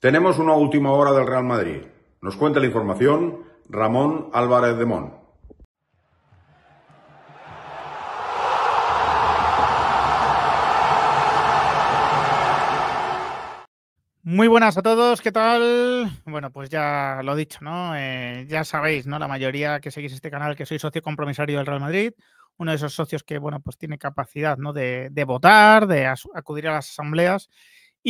Tenemos una última hora del Real Madrid. Nos cuenta la información Ramón Álvarez de Mon. Muy buenas a todos, ¿qué tal? Bueno, pues ya lo he dicho, ¿no? Eh, ya sabéis, ¿no? La mayoría que seguís este canal que soy socio compromisario del Real Madrid, uno de esos socios que, bueno, pues tiene capacidad, ¿no? de votar, de acudir a las asambleas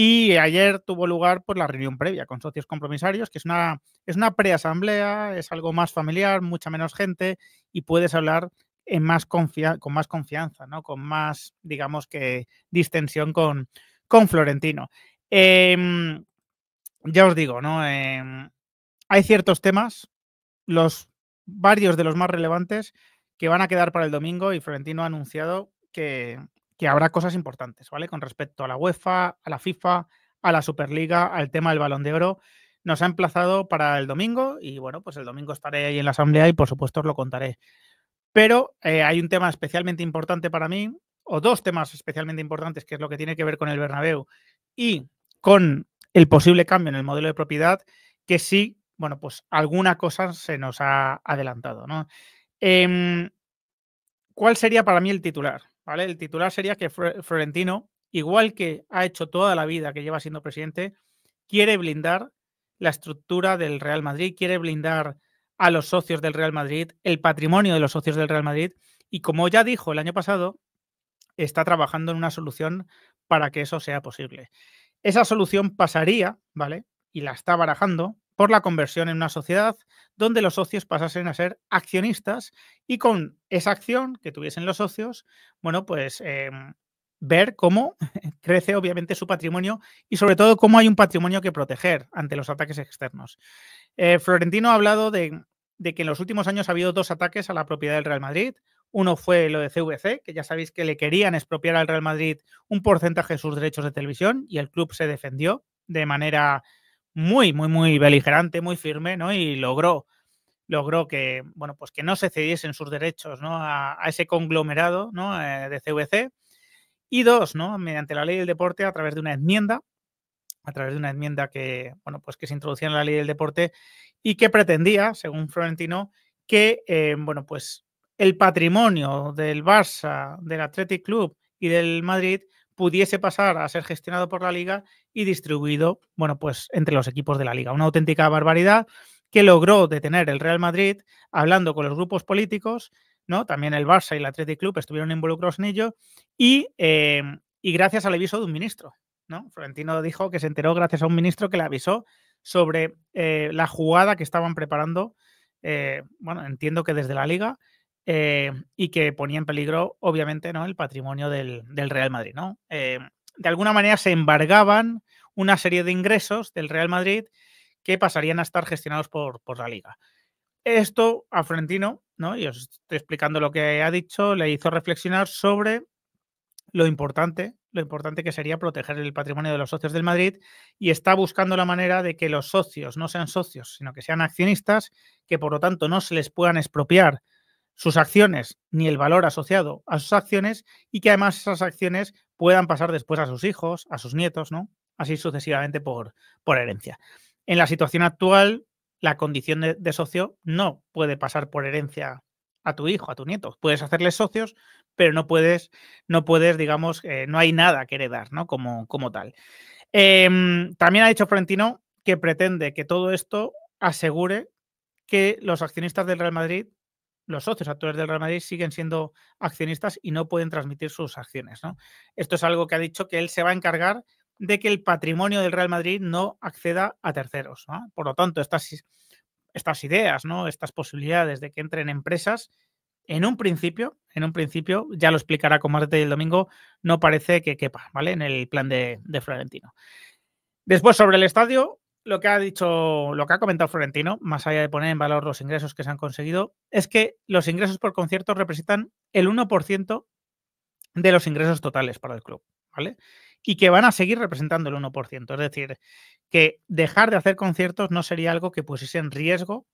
y ayer tuvo lugar pues, la reunión previa con socios compromisarios, que es una, es una preasamblea, es algo más familiar, mucha menos gente y puedes hablar en más con más confianza, ¿no? con más, digamos que, distensión con, con Florentino. Em, ya os digo, ¿no? Em, hay ciertos temas, los varios de los más relevantes, que van a quedar para el domingo y Florentino ha anunciado que que habrá cosas importantes, ¿vale? Con respecto a la UEFA, a la FIFA, a la Superliga, al tema del balón de oro. Nos ha emplazado para el domingo y bueno, pues el domingo estaré ahí en la asamblea y por supuesto os lo contaré. Pero eh, hay un tema especialmente importante para mí, o dos temas especialmente importantes, que es lo que tiene que ver con el Bernabéu y con el posible cambio en el modelo de propiedad, que sí, bueno, pues alguna cosa se nos ha adelantado, ¿no? Em, ¿Cuál sería para mí el titular? ¿Vale? El titular sería que Florentino, igual que ha hecho toda la vida que lleva siendo presidente, quiere blindar la estructura del Real Madrid, quiere blindar a los socios del Real Madrid, el patrimonio de los socios del Real Madrid, y como ya dijo el año pasado, está trabajando en una solución para que eso sea posible. Esa solución pasaría, ¿vale? Y la está barajando por la conversión en una sociedad donde los socios pasasen a ser accionistas y con esa acción que tuviesen los socios, bueno, pues em, ver cómo crece obviamente su patrimonio y sobre todo cómo hay un patrimonio que proteger ante los ataques externos. Eh, Florentino ha hablado de, de que en los últimos años ha habido dos ataques a la propiedad del Real Madrid. Uno fue lo de CVC, que ya sabéis que le querían expropiar al Real Madrid un porcentaje de sus derechos de televisión y el club se defendió de manera muy, muy, muy beligerante, muy firme, ¿no? Y logró, logró que, bueno, pues que no se cediesen sus derechos, ¿no? A, ese conglomerado, ¿no? Eh, de CVC. Y dos, ¿no? Mediante la ley del deporte, a través de una enmienda, a través de una enmienda que, bueno, pues que se introducía en la ley del deporte y que pretendía, según Florentino, que, eh, bueno, pues el patrimonio del Barça, del Athletic Club y del Madrid pudiese pasar a ser gestionado por la liga y distribuido, bueno, pues entre los equipos de la liga. Una auténtica barbaridad que logró detener el Real Madrid hablando con los grupos políticos, ¿no? También el Barça y el Athletic Club estuvieron involucrados en ello y, eh, gracias al aviso de un ministro, ¿no? Florentino dijo que se enteró gracias a un ministro que le avisó sobre eh, la jugada que estaban preparando, eh, bueno, entiendo que desde la liga, eh, y que ponía en peligro, obviamente, ¿no? el patrimonio del, Real Madrid. ¿no? Eh, de alguna manera se embargaban una serie de ingresos del Real Madrid que pasarían a estar gestionados por, la liga. Esto a Florentino, ¿no? y os estoy explicando lo que ha dicho, le hizo reflexionar sobre lo importante, lo importante que sería proteger el patrimonio de los socios del Madrid y está buscando la manera de que los socios no sean socios, sino que sean accionistas, que por lo tanto no se les puedan expropiar sus acciones ni el valor asociado a sus acciones y que además esas acciones puedan pasar después a sus hijos, a sus nietos, ¿no? Así sucesivamente por, por herencia. En la situación actual, la condición de, socio no puede pasar por herencia a tu hijo, a tu nieto. Puedes hacerles socios, pero no puedes, no puedes, digamos, eh, no hay nada que heredar, ¿no? Como, como tal. Em, también ha dicho Florentino que pretende que todo esto asegure que los accionistas del Real Madrid los socios actuales del Real Madrid siguen siendo accionistas y no pueden transmitir sus acciones. Esto es algo que ha dicho que él se va a encargar de que el patrimonio del Real Madrid no acceda a terceros. Por lo tanto, estas, ideas, ¿no? estas posibilidades de que entren empresas, en un principio, en un principio, ya lo explicará con más detalle el domingo, no parece que quepa, ¿vale? En el plan de Florentino. Después, sobre el estadio, lo que ha dicho, lo que ha comentado Florentino, más allá de poner en valor los ingresos que se han conseguido, es que los ingresos por conciertos representan el 1% de los ingresos totales para el club, ¿vale? Y que van a seguir representando el 1%. Es decir, que dejar de hacer conciertos no sería algo que pusiese en riesgo,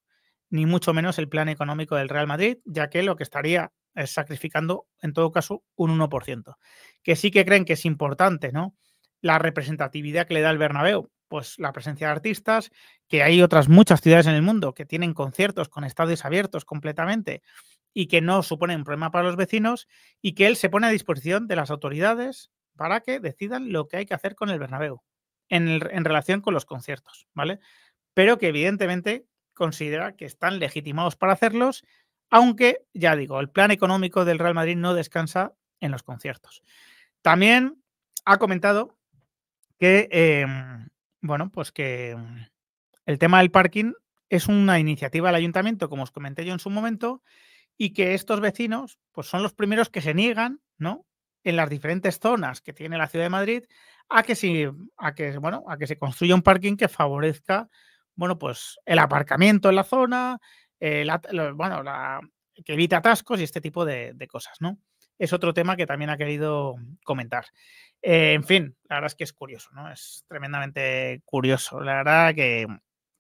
ni mucho menos el plan económico del Real Madrid, ya que lo que estaría es sacrificando, en todo caso, un 1%. Que sí que creen que es importante, ¿no? La representatividad que le da el Bernabéu, pues la presencia de artistas, que hay otras muchas ciudades en el mundo que tienen conciertos con estadios abiertos completamente y que no suponen un problema para los vecinos y que él se pone a disposición de las autoridades para que decidan lo que hay que hacer con el Bernabéu en, relación con los conciertos, ¿vale? Pero que evidentemente considera que están legitimados para hacerlos, aunque, ya digo, el plan económico del Real Madrid no descansa en los conciertos. También ha comentado que em, bueno, pues que mm, el tema del parking es una iniciativa del ayuntamiento, como os comenté yo en su momento, y que estos vecinos pues son los primeros que se niegan, ¿no? En las diferentes zonas que tiene la ciudad de Madrid a que se, a que, bueno, a que se construya un parking que favorezca, bueno, pues el aparcamiento en la zona, bueno, la, que evite atascos y este tipo de cosas, ¿no? es otro tema que también ha querido comentar. Eh, en fin, la verdad es que es curioso, ¿no? Es tremendamente curioso. La verdad que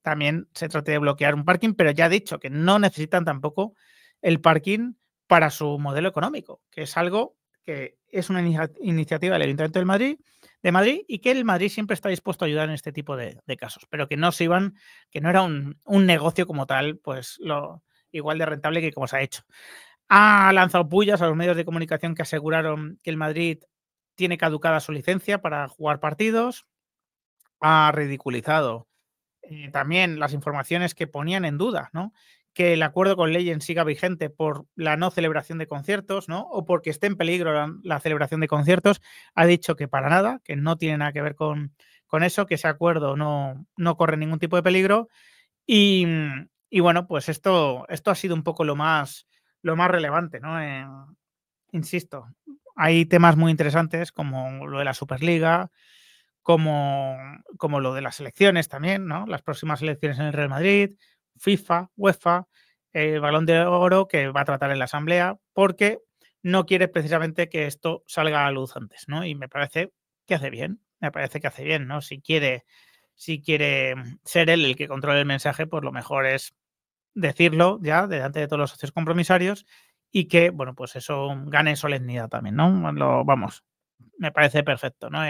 también se trata de bloquear un parking, pero ya he dicho que no necesitan tampoco el parking para su modelo económico, que es algo que es una iniciativa del Ayuntamiento de Madrid, de Madrid y que el Madrid siempre está dispuesto a ayudar en este tipo de, casos, pero que no se iban, que no era un, un negocio como tal, pues lo igual de rentable que como se ha hecho. Ha lanzado pullas a los medios de comunicación que aseguraron que el Madrid tiene caducada su licencia para jugar partidos. Ha ridiculizado eh, también las informaciones que ponían en duda, ¿no? Que el acuerdo con Leyen siga vigente por la no celebración de conciertos, ¿no? O porque esté en peligro la, celebración de conciertos. Ha dicho que para nada, que no tiene nada que ver con, eso, que ese acuerdo no, no corre ningún tipo de peligro. Y, bueno, pues esto, esto ha sido un poco lo más lo más relevante, ¿no? Eh, insisto, hay temas muy interesantes como lo de la Superliga, como, lo de las elecciones también, ¿no? Las próximas elecciones en el Real Madrid, FIFA, UEFA, el eh, Balón de Oro que va a tratar en la Asamblea, porque no quiere precisamente que esto salga a luz antes, ¿no? Y me parece que hace bien, me parece que hace bien, ¿no? Si quiere, si quiere mm, ser él el que controle el mensaje, pues lo mejor es decirlo ya delante de todos los socios compromisarios y que, bueno, pues eso gane solemnidad también, ¿no? vamos, me parece perfecto, ¿no?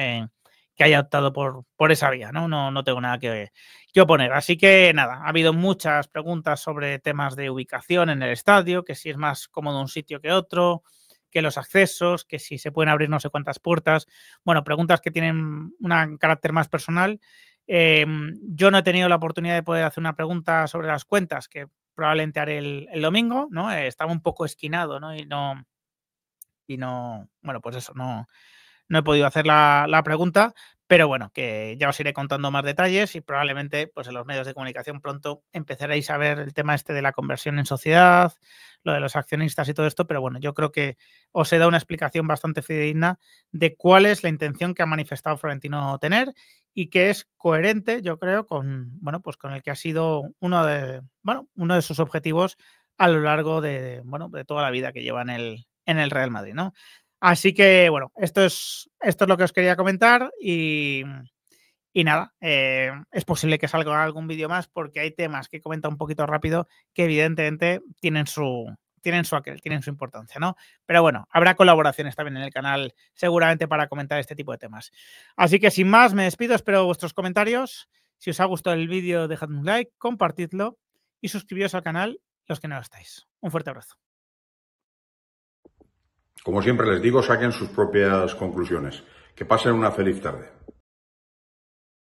que haya optado por, esa vía, ¿no? No, no tengo nada que, que, oponer. Así que nada, ha habido muchas preguntas sobre temas de ubicación en el estadio, que si es más cómodo un sitio que otro, que los accesos, que si se pueden abrir no sé cuántas puertas. Bueno, preguntas que tienen un carácter más personal Em, yo no he tenido la oportunidad de poder hacer una pregunta sobre las cuentas, que probablemente haré el, domingo, ¿no? Eh, estaba un poco esquinado, ¿no? Y no, y no, bueno, pues eso, no, no he podido hacer la, pregunta, pero bueno, que ya os iré contando más detalles y probablemente pues en los medios de comunicación pronto empezaréis a ver el tema este de la conversión en sociedad, lo de los accionistas y todo esto, pero bueno, yo creo que os he dado una explicación bastante fidedigna de cuál es la intención que ha manifestado Florentino tener y que es coherente, yo creo, con, bueno, pues con el que ha sido uno de, uno de sus objetivos a lo largo de, bueno, de toda la vida que lleva en el, en el Real Madrid, ¿no? Así que, bueno, esto es, esto es lo que os quería comentar y, nada, eh, es posible que salga algún vídeo más porque hay temas que comenta un poquito rápido que evidentemente tienen su, tienen su tienen su importancia, ¿no? Pero bueno, habrá colaboraciones también en el canal seguramente para comentar este tipo de temas. Así que sin más, me despido, espero vuestros comentarios. Si os ha gustado el vídeo, dejad un like, compartidlo y suscribiros al canal los que no lo estáis. Un fuerte abrazo. Como siempre les digo, saquen sus propias conclusiones. Que pasen una feliz tarde.